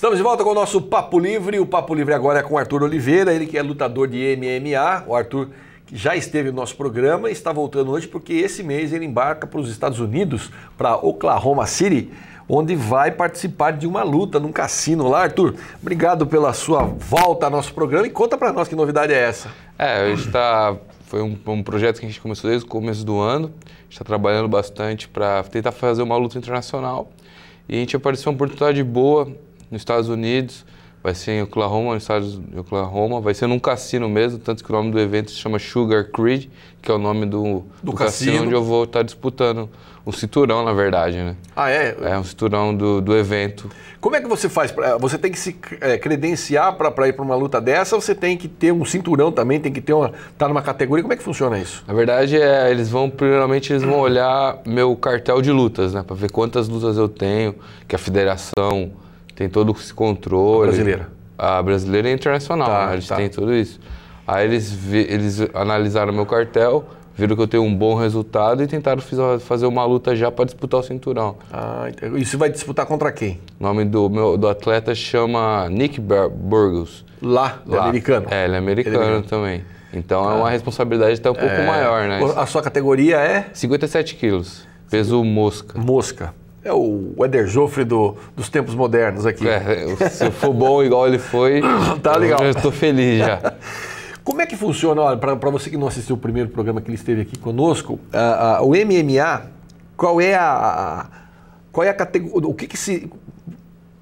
Estamos de volta com o nosso Papo Livre. O Papo Livre agora é com o Arthur Oliveira, ele que é lutador de MMA. O Arthur que já esteve no nosso programa e está voltando hoje porque esse mês ele embarca para os Estados Unidos, para Oklahoma City, onde vai participar de uma luta num cassino lá. Arthur, obrigado pela sua volta ao nosso programa e conta para nós que novidade é essa. É, está foi um, um, projeto que a gente começou desde o começo do ano. Está trabalhando bastante para tentar fazer uma luta internacional. E a gente apareceu uma oportunidade boa nos Estados Unidos, vai ser em Oklahoma, nos Estados de Oklahoma, vai ser num cassino mesmo, tanto que o nome do evento se chama Sugar Creed, que é o nome do, do, do cassino. cassino. onde eu vou estar disputando um cinturão, na verdade, né? Ah, é? É um cinturão do, do evento. Como é que você faz? Você tem que se é, credenciar para ir para uma luta dessa ou você tem que ter um cinturão também, tem que ter uma, tá numa categoria? Como é que funciona isso? Na verdade, é, eles vão, primeiramente, eles vão olhar meu cartel de lutas, né? Para ver quantas lutas eu tenho, que a federação tem todo esse controle. A brasileira? A brasileira e é internacional, tá, né? Eles tá. têm tudo isso. Aí eles, eles analisaram meu cartel, viram que eu tenho um bom resultado e tentaram fazer uma luta já para disputar o cinturão. Ah, isso vai disputar contra quem? O nome do, meu, do atleta chama Nick Burgos. Lá, é Lá. americano? É, ele é americano, ele é também. Então é tá. uma responsabilidade até um pouco é. maior, né? A sua categoria é? 57 quilos. Peso mosca. Mosca. É o Eder Joffre do, dos tempos modernos aqui. É, se eu for bom igual ele foi, tá legal. eu estou feliz já. Como é que funciona? Olha, para você que não assistiu o primeiro programa que ele esteve aqui conosco, uh, uh, o MMA, qual é a, qual é a é categoria, o que, que se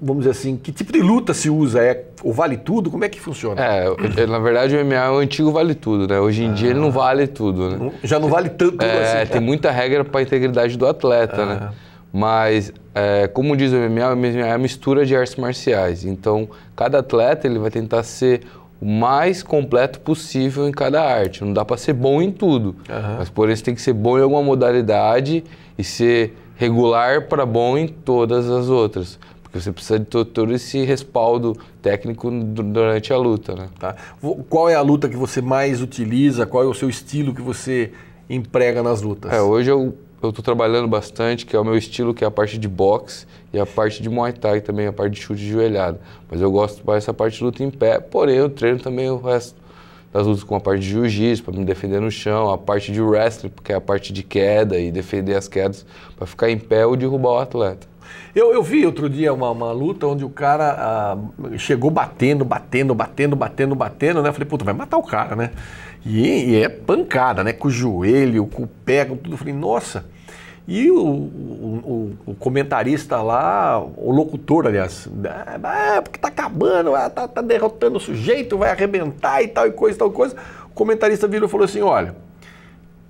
vamos dizer assim, que tipo de luta se usa? É o vale tudo? Como é que funciona? É, na verdade o MMA é o antigo vale tudo, né? Hoje em ah. dia ele não ah. vale tudo, né? Já não vale tanto é, assim. Tem muita regra para a integridade do atleta, ah. né? Mas, é, como diz o MMA, o MMA é a mistura de artes marciais. Então, cada atleta ele vai tentar ser o mais completo possível em cada arte. Não dá para ser bom em tudo, uhum. mas por isso tem que ser bom em alguma modalidade e ser regular para bom em todas as outras. Porque você precisa de todo esse respaldo técnico durante a luta, né? Tá. Qual é a luta que você mais utiliza? Qual é o seu estilo que você emprega nas lutas? É, hoje eu eu estou trabalhando bastante, que é o meu estilo, que é a parte de boxe e a parte de Muay Thai também, a parte de chute de joelhada. Mas eu gosto mais dessa parte de luta em pé, porém eu treino também o resto das lutas com a parte de jiu-jitsu, para me defender no chão, a parte de wrestling, que é a parte de queda e defender as quedas, para ficar em pé ou derrubar o atleta. Eu, eu vi outro dia uma, uma luta onde o cara ah, chegou batendo, batendo, batendo, batendo, batendo, né? Eu falei, puta, vai matar o cara, né? E, e, é pancada, né? Com o joelho, com o pé, com tudo. Eu falei, nossa. E o, o, o, comentarista lá, o locutor, aliás, ah, é porque tá acabando, ah, tá, tá derrotando o sujeito, vai arrebentar e tal e coisa, tal coisa. O comentarista virou e falou assim: olha.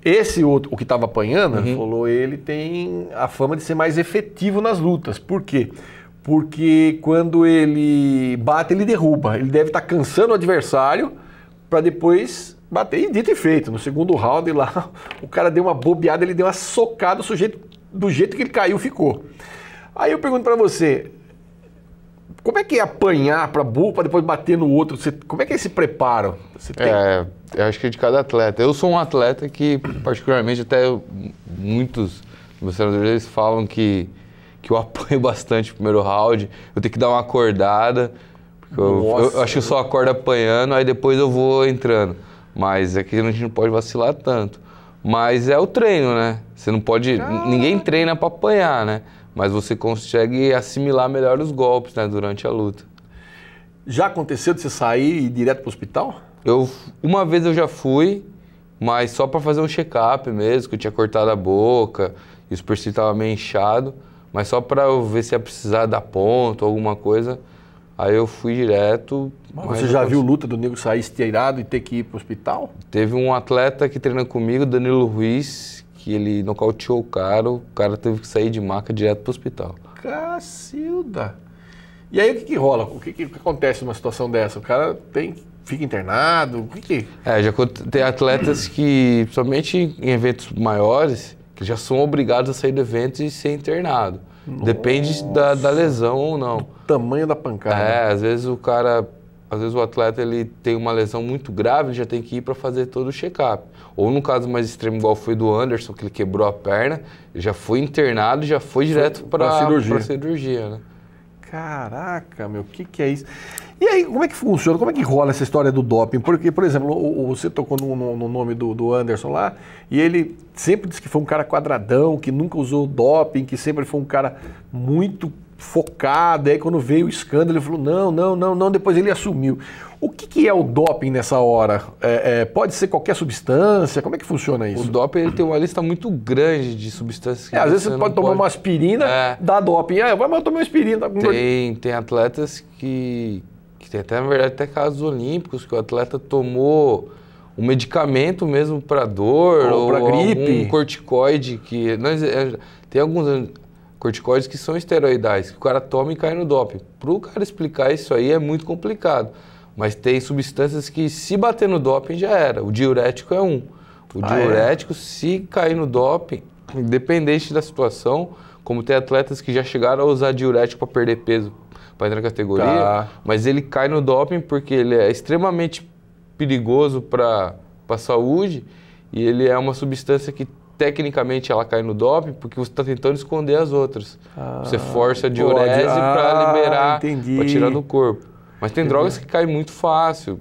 Esse outro, o que estava apanhando, uhum. falou, ele tem a fama de ser mais efetivo nas lutas. Por quê? Porque quando ele bate, ele derruba. Ele deve estar tá cansando o adversário para depois bater. E dito e feito, no segundo round lá, o cara deu uma bobeada, ele deu uma socada, o sujeito, do jeito que ele caiu, ficou. Aí eu pergunto para você, como é que é apanhar para burro para depois bater no outro? Você, como é que é esse preparo? Você tem? É, eu acho que é de cada atleta. Eu sou um atleta que, particularmente, até muitos meus treinadores falam que, que eu apanho bastante no primeiro round. Eu tenho que dar uma acordada. Porque eu, eu, acho que eu só acordo apanhando, aí depois eu vou entrando. Mas é que a gente não pode vacilar tanto. Mas é o treino, né? Você não pode. Ah. Ninguém treina para apanhar, né? mas você consegue assimilar melhor os golpes né, durante a luta. Já aconteceu de você sair e ir direto para o hospital? Eu, uma vez eu já fui, mas só para fazer um check-up mesmo, que eu tinha cortado a boca e os persis estavam meio inchado, mas só para eu ver se ia precisar dar ponto, alguma coisa. Aí eu fui direto. Mas mas você já consegui... viu luta do nego sair estirado e ter que ir para o hospital? Teve um atleta que treina comigo, Danilo Ruiz, que ele nocauteou o cara, o cara teve que sair de maca direto pro hospital. Cacilda! E aí o que, que rola? O que, que, acontece numa situação dessa? O cara tem, fica internado? O que, que... É, já tem atletas que, principalmente em eventos maiores, que já são obrigados a sair do evento e ser internado. Nossa. Depende da, da lesão ou não. Do tamanho da pancada. É, né? às vezes o cara às vezes o atleta ele tem uma lesão muito grave, ele já tem que ir para fazer todo o check-up. Ou no caso mais extremo, igual foi do Anderson, que ele quebrou a perna, já foi internado, já foi direto para a cirurgia. cirurgia né? Caraca, meu, o que, que é isso? E aí, como é que funciona? Como é que rola essa história do doping? Porque, por exemplo, o, o, você tocou no, no, no nome do, do, Anderson lá, e ele sempre disse que foi um cara quadradão, que nunca usou doping, que sempre foi um cara muito focada. aí quando veio o escândalo, ele falou, não, não, não, não, depois ele assumiu. O que, que é o doping nessa hora? É, é, pode ser qualquer substância? Como é que funciona isso? O doping ele tem uma lista muito grande de substâncias. Que é, às vezes você pode tomar pode... uma aspirina, é. dá doping. Ah, mas eu tomei uma aspirina. Tá tem, tem atletas que, que tem até, na verdade, até casos olímpicos que o atleta tomou um medicamento mesmo para dor ou, ou para gripe, um corticoide que nós, é, tem alguns corticoides que são esteroidais, que o cara toma e cai no doping. Para o cara explicar isso aí é muito complicado. Mas tem substâncias que, se bater no doping, já era. O diurético é um. O ah, é? diurético, é? se cair no doping, independente da situação, como tem atletas que já chegaram a usar diurético para perder peso, para entrar na categoria, tá. mas ele cai no doping porque ele é extremamente perigoso para a saúde e ele é uma substância que tecnicamente ela cai no doping porque você está tentando esconder as outras. Ah, você força a diurese ah, para liberar, para tirar do corpo. Mas tem drogas que caem muito fácil.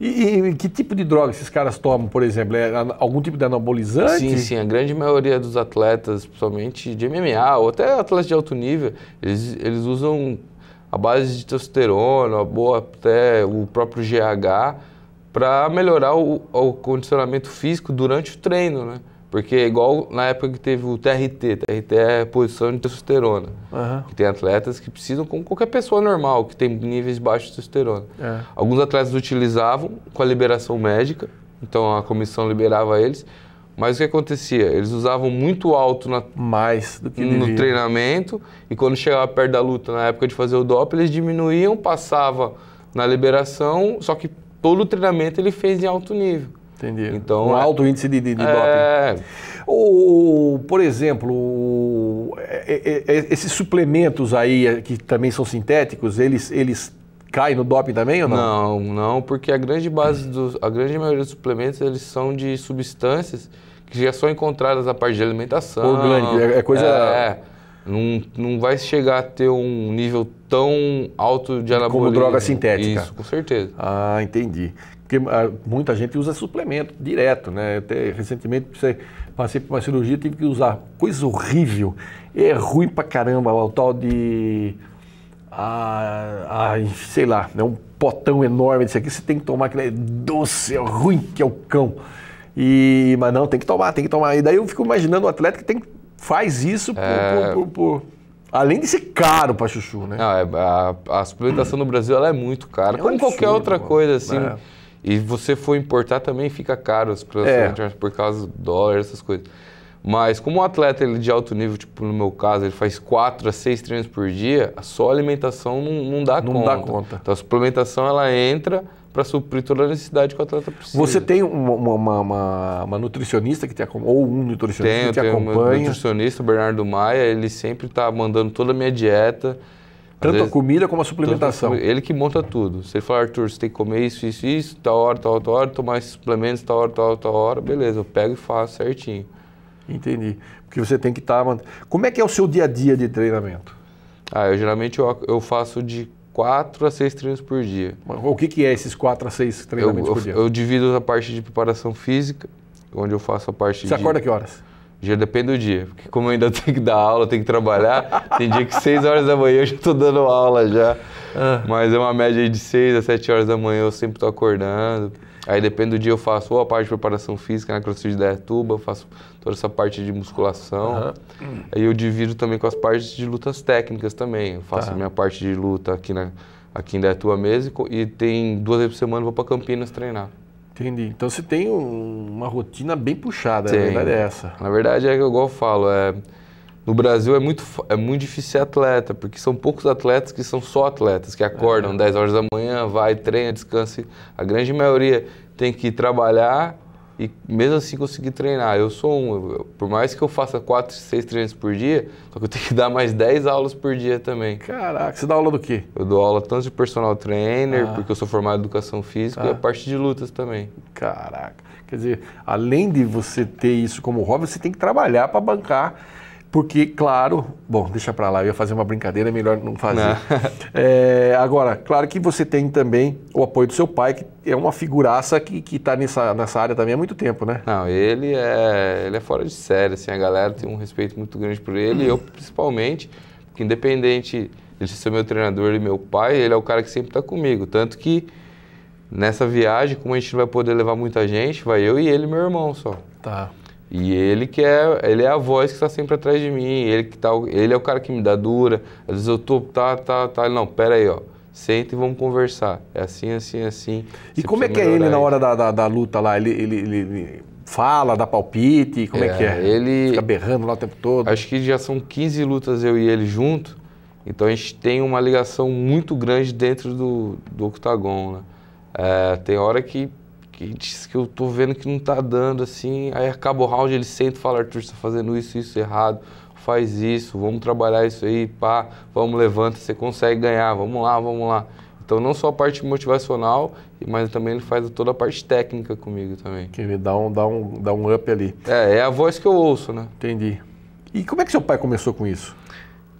E, e, que tipo de droga esses caras tomam, por exemplo? É algum tipo de anabolizante? Sim, sim. A grande maioria dos atletas, principalmente de MMA ou até atletas de alto nível, eles, eles usam a base de testosterona, boa, até o próprio GH, para melhorar o, o condicionamento físico durante o treino, né? Porque é igual na época que teve o TRT, TRT é posição de testosterona. Uhum. Tem atletas que precisam, como qualquer pessoa normal, que tem níveis baixos de testosterona. É. Alguns atletas utilizavam com a liberação médica, então a comissão liberava eles. Mas o que acontecia? Eles usavam muito alto na, mais do que no devia. treinamento e quando chegava perto da luta, na época de fazer o doping, eles diminuíam, passava na liberação, só que todo o treinamento ele fez em alto nível. Entendi. Então, um é. alto índice de, de, de é... doping. Ou, por exemplo, é, é, esses suplementos aí que também são sintéticos, eles, eles caem no doping também ou não? Não, não, porque a grande base do, a grande maioria dos suplementos eles são de substâncias que já são encontradas na parte de alimentação. Orgânico, é, é coisa. É, não, não vai chegar a ter um nível tão alto de anabolismo. Como droga sintética. Isso, com certeza. Ah, entendi porque ah, muita gente usa suplemento direto, né? Até recentemente passei por uma cirurgia, tive que usar coisa horrível, é ruim pra caramba, o tal de a, a, sei lá, né, um potão enorme disso aqui, você tem que tomar aquele é doce, é ruim que é o cão. E, mas não, tem que tomar, tem que tomar. E daí eu fico imaginando o atleta que tem, faz isso por, é... por, por, por Além de ser caro para chuchu, né? Não, é, a, a suplementação no Brasil ela é muito cara, é um como absurdo, qualquer outra coisa assim. É. E você for importar também fica caro é. por causa do dólar, essas coisas. Mas como um atleta ele é de alto nível, tipo no meu caso, ele faz quatro a seis treinos por dia, a só alimentação não, não dá não conta. Não dá conta. Então a suplementação ela entra para suprir toda a necessidade que o atleta precisa. Você tem uma, uma, uma, uma nutricionista que te acompanha, ou um nutricionista tenho, que te tenho acompanha? Tenho, um nutricionista, o Bernardo Maia, ele sempre está mandando toda a minha dieta, tanto vezes, a comida como a suplementação. Ele que monta tudo. Você fala, Arthur, você tem que comer isso, isso, isso, tal hora, tal hora, tal hora, tomar esses suplementos, tal hora, tal hora, tal hora. Beleza, eu pego e faço certinho. Entendi. Porque você tem que estar... Tá... Como é que é o seu dia a dia de treinamento? Ah, eu geralmente eu, eu faço de quatro a seis treinos por dia. O que, que é esses quatro a seis treinamentos eu, por dia? Eu divido a parte de preparação física, onde eu faço a parte Você de... acorda que horas? Já depende do dia, porque como eu ainda tenho que dar aula, tenho que trabalhar, tem dia que 6 horas da manhã eu já estou dando aula já. Ah. Mas é uma média de 6 a 7 horas da manhã eu sempre estou acordando. Aí depende do dia eu faço ou a parte de preparação física na né, CrossFit da Etuba, faço toda essa parte de musculação. Uhum. Aí eu divido também com as partes de lutas técnicas também. Eu faço tá. minha parte de luta aqui na aqui em Dayatuba mesmo e tem duas vezes por semana eu vou para Campinas treinar. Entendi. Então você tem um, uma rotina bem puxada, Sim. verdade é essa. Na verdade é que igual eu falo, é, no Brasil é muito, é muito difícil ser atleta, porque são poucos atletas que são só atletas, que acordam é. 10 horas da manhã, vai, treina, descansa. A grande maioria tem que trabalhar, e mesmo assim conseguir treinar. Eu sou um, por mais que eu faça quatro seis treinos por dia, só que eu tenho que dar mais 10 aulas por dia também. Caraca, você dá aula do quê? Eu dou aula tanto de personal trainer, ah. porque eu sou formado em educação física, ah. e a ah. parte de lutas também. Caraca, quer dizer, além de você ter isso como hobby, você tem que trabalhar para bancar porque, claro, bom, deixa para lá, eu ia fazer uma brincadeira, é melhor não fazer. Não. é, agora, claro que você tem também o apoio do seu pai, que é uma figuraça que está nessa, nessa área também há muito tempo, né? Não, ele é, ele é fora de série, assim, a galera tem um respeito muito grande por ele, e eu principalmente, porque independente de ser meu treinador e meu pai, ele é o cara que sempre está comigo, tanto que nessa viagem, como a gente não vai poder levar muita gente, vai eu e ele meu irmão só. Tá. E ele que é, ele é a voz que está sempre atrás de mim, ele que tá, ele é o cara que me dá dura. Às vezes eu tô, tá, tá, tá, não, pera aí, ó. Senta e vamos conversar. É assim, é assim, é assim. E como é que é ele na hora da, da, da, luta lá? Ele, ele, ele fala, dá palpite, como é, é, que é? Ele fica berrando lá o tempo todo. Acho que já são 15 lutas eu e ele junto. Então a gente tem uma ligação muito grande dentro do, do octagon, né? É, tem hora que que que eu tô vendo que não tá dando, assim. Aí acaba o round, ele senta e fala, Arthur, você tá fazendo isso, isso errado, faz isso, vamos trabalhar isso aí, pá, vamos, levanta, você consegue ganhar, vamos lá, vamos lá. Então não só a parte motivacional, mas também ele faz toda a parte técnica comigo também. Que ele dá um, dá um, dá um up ali. É, é a voz que eu ouço, né? Entendi. E como é que seu pai começou com isso?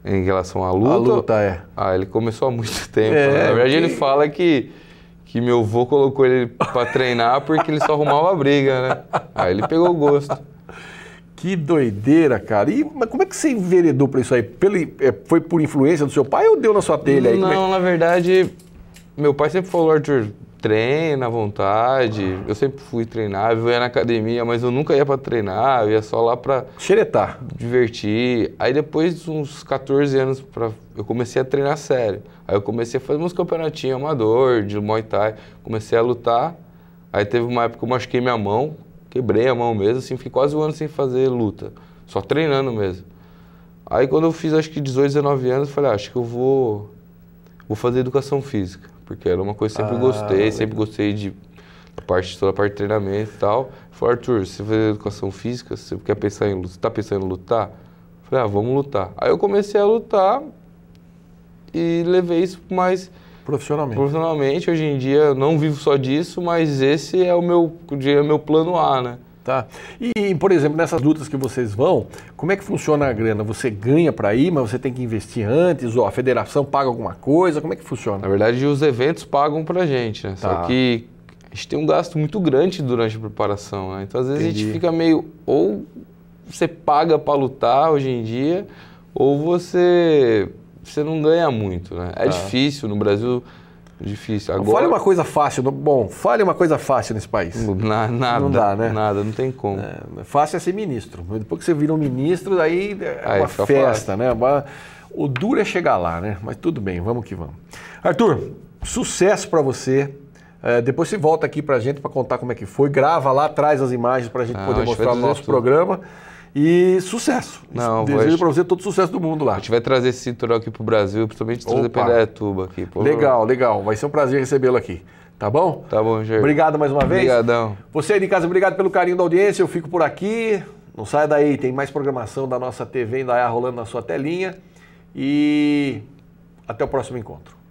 Em relação à luta? A luta, é. Ah, ele começou há muito tempo. Né? É, né? Na verdade, que... ele fala que que meu avô colocou ele para treinar porque ele só arrumava briga, né? Aí ele pegou o gosto. Que doideira, cara. E, mas como é que você enveredou para isso aí? Pelo, é, foi por influência do seu pai ou deu na sua telha aí? É Não, é? na verdade, meu pai sempre falou, Arthur, treina à vontade. Eu sempre fui treinar, eu ia na academia, mas eu nunca ia para treinar, eu ia só lá para xeretar, divertir. Aí depois de uns 14 anos eu comecei a treinar sério. Aí eu comecei a fazer uns campeonatinhos amador de Muay Thai, comecei a lutar. Aí teve uma época que eu machuquei minha mão, quebrei a mão mesmo, assim, fiquei quase um ano sem fazer luta, só treinando mesmo. Aí quando eu fiz acho que 18, 19 anos, eu falei, ah, acho que eu vou vou fazer educação física. Porque era uma coisa que sempre ah, gostei, legal. sempre gostei de parte toda a parte de treinamento e tal. Falei, Arthur, você fazer educação física, você quer pensar em lutar tá pensando em lutar? Falei, ah, vamos lutar. Aí eu comecei a lutar e levei isso mais profissionalmente. Profissionalmente, hoje em dia não vivo só disso, mas esse é o meu, é o meu plano A, né? Tá? E, por exemplo, nessas lutas que vocês vão, como é que funciona a grana? Você ganha para ir, mas você tem que investir antes? Ou a federação paga alguma coisa? Como é que funciona? Na verdade, os eventos pagam para gente, né? Tá. Só que a gente tem um gasto muito grande durante a preparação. Né? Então, às vezes, Entendi. a gente fica meio... Ou você paga para lutar hoje em dia, ou você, você não ganha muito. Né? É tá. difícil. No Brasil, Difícil. Agora... Fale uma coisa fácil. Bom, fale uma coisa fácil nesse país. Na, nada. Não dá, né? Nada, não tem como. É, é fácil é ser ministro. Depois que você vira um ministro, aí é aí, uma festa, fácil. né? O duro é chegar lá, né? Mas tudo bem, vamos que vamos. Arthur, sucesso para você. É, depois você volta aqui para a gente para contar como é que foi. Grava lá, traz as imagens para a gente ah, poder mostrar o nosso tudo. programa. E sucesso. Não, Desejo para você todo o sucesso do mundo lá. A gente vai trazer esse cinturão aqui para o Brasil, principalmente trazer Pindaetuba aqui. Pô. Legal, legal. Vai ser um prazer recebê-lo aqui. Tá bom? Tá bom, Jair. Obrigado mais uma vez. Obrigadão. Você aí de casa, obrigado pelo carinho da audiência. Eu fico por aqui. Não saia daí, tem mais programação da nossa TV ainda rolando na sua telinha. E até o próximo encontro.